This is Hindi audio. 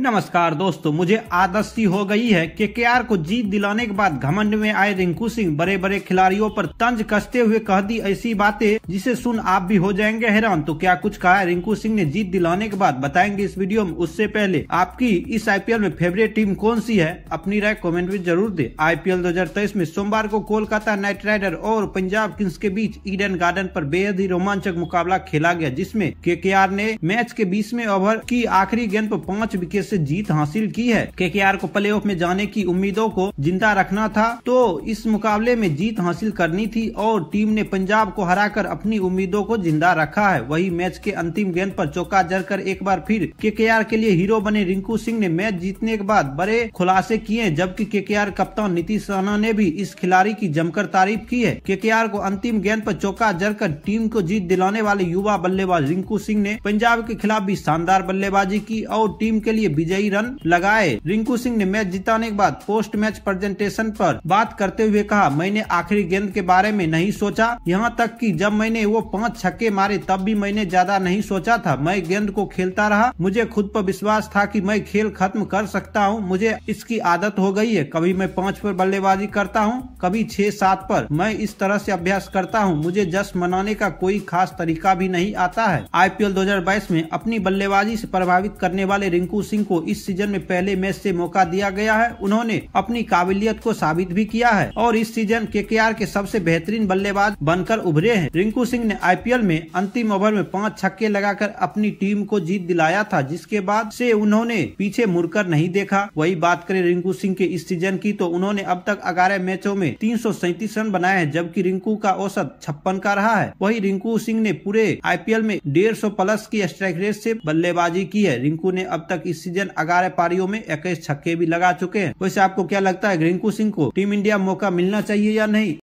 नमस्कार दोस्तों मुझे आदस्ती हो गई है के के आर को जीत दिलाने के बाद घमंड में आए रिंकू सिंह बड़े बड़े खिलाड़ियों पर तंज कसते हुए कह दी ऐसी बातें जिसे सुन आप भी हो जाएंगे हैरान तो क्या कुछ कहा है रिंकू सिंह ने जीत दिलाने के बाद बताएंगे इस वीडियो में उससे पहले आपकी इस आईपीएल में फेवरेट टीम कौन सी है अपनी राय कॉमेंट में जरूर दे आई पी में सोमवार को कोलकाता नाइट राइडर और पंजाब किंग्स के बीच ईडन गार्डन आरोप बेहद ही रोमांचक मुकाबला खेला गया जिसमे के ने मैच के बीसवे ओवर की आखिरी गेंद आरोप पाँच विकेट से जीत हासिल की है के को प्ले में जाने की उम्मीदों को जिंदा रखना था तो इस मुकाबले में जीत हासिल करनी थी और टीम ने पंजाब को हरा अपनी उम्मीदों को जिंदा रखा है वही मैच के अंतिम गेंद आरोप चौका जर एक बार फिर के के लिए हीरो बने रिंकू सिंह ने मैच जीतने के बाद बड़े खुलासे किए जबकि के कप्तान नीतीश राणा ने भी इस खिलाड़ी की जमकर तारीफ की है के को अंतिम गेंद पर चौका जरकर टीम को जीत दिलाने वाले युवा बल्लेबाज रिंकू सिंह ने पंजाब के खिलाफ भी शानदार बल्लेबाजी की और टीम के लिए विजयी रन लगाए रिंकू सिंह ने मैच जिताने के बाद पोस्ट मैच प्रेजेंटेशन पर बात करते हुए कहा मैंने आखिरी गेंद के बारे में नहीं सोचा यहाँ तक कि जब मैंने वो पांच छक्के मारे तब भी मैंने ज्यादा नहीं सोचा था मैं गेंद को खेलता रहा मुझे खुद पर विश्वास था कि मैं खेल खत्म कर सकता हूँ मुझे इसकी आदत हो गई है कभी मैं पाँच पर बल्लेबाजी करता हूँ कभी छह सात पर मैं इस तरह से अभ्यास करता हूँ मुझे जश्न मनाने का कोई खास तरीका भी नहीं आता है आईपीएल 2022 में अपनी बल्लेबाजी से प्रभावित करने वाले रिंकू सिंह को इस सीजन में पहले मैच से मौका दिया गया है उन्होंने अपनी काबिलियत को साबित भी किया है और इस सीजन के के सबसे बेहतरीन बल्लेबाज बनकर उभरे हैं रिंकू सिंह ने आईपीएल में अंतिम ओवर में पाँच छक्के लगाकर अपनी टीम को जीत दिलाया था जिसके बाद से उन्होंने पीछे मुड़कर नहीं देखा वही बात करें रिंकू सिंह के इस सीजन की तो उन्होंने अब तक ग्यारह मैचों में तीन रन बनाए हैं जबकि रिंकू का औसत छप्पन का रहा है वही रिंकू सिंह ने पूरे आई में डेढ़ प्लस की स्ट्राइक रेट ऐसी बल्लेबाजी की है रिंकू ने अब तक इस सीजन अगारह पारियों में इक्कीस छक्के भी लगा चुके हैं वैसे आपको क्या लगता है रिंकू सिंह को टीम इंडिया मौका मिलना चाहिए या नहीं